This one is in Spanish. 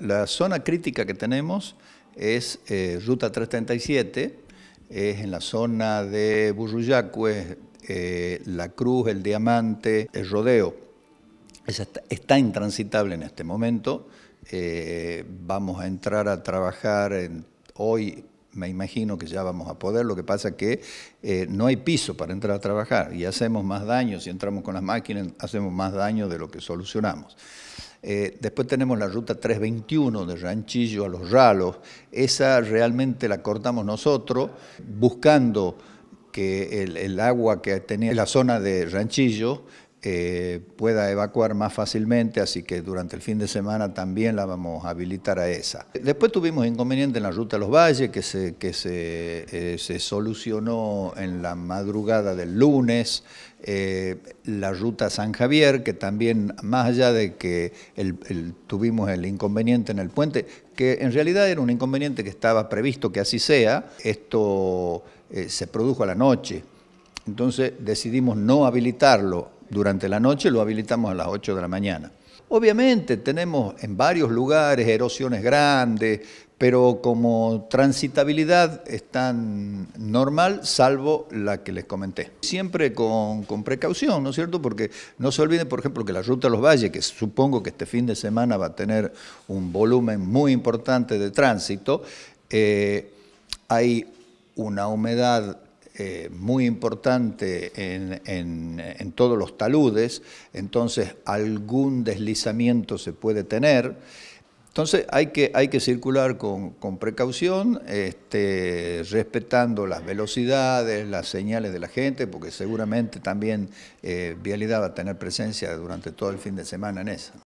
La zona crítica que tenemos es eh, Ruta 337, es en la zona de Burruyacue, eh, La Cruz, El Diamante, El Rodeo. está, intransitable en este momento. Eh, vamos a entrar a trabajar hoy me imagino que ya vamos a poder, lo que pasa que eh, no hay piso para entrar a trabajar y hacemos más daño, si entramos con las máquinas, hacemos más daño de lo que solucionamos. Eh, después tenemos la ruta 321 de Ranchillo a Los Ralos, esa realmente la cortamos nosotros buscando que el, agua que tenía la zona de Ranchillo eh, pueda evacuar más fácilmente, así que durante el fin de semana también la vamos a habilitar a esa. Después tuvimos inconveniente en la ruta los valles, que se, que eh, se, solucionó en la madrugada del lunes, eh, la ruta San Javier, que también, más allá de que tuvimos el inconveniente en el puente, que en realidad era un inconveniente que estaba previsto que así sea, esto se produjo a la noche. Entonces decidimos no habilitarlo durante la noche, lo habilitamos a las 8 de la mañana. Obviamente tenemos en varios lugares erosiones grandes, pero como transitabilidad es tan normal, salvo la que les comenté. Siempre con, precaución, ¿no es cierto? Porque no se olvide, por ejemplo, que la ruta a los valles, que supongo que este fin de semana va a tener un volumen muy importante de tránsito, eh, hay una humedad eh, muy importante en, en, todos los taludes, entonces algún deslizamiento se puede tener. Entonces hay que, hay que circular con, precaución, este, respetando las velocidades, las señales de la gente, porque seguramente también eh, Vialidad va a tener presencia durante todo el fin de semana en esa.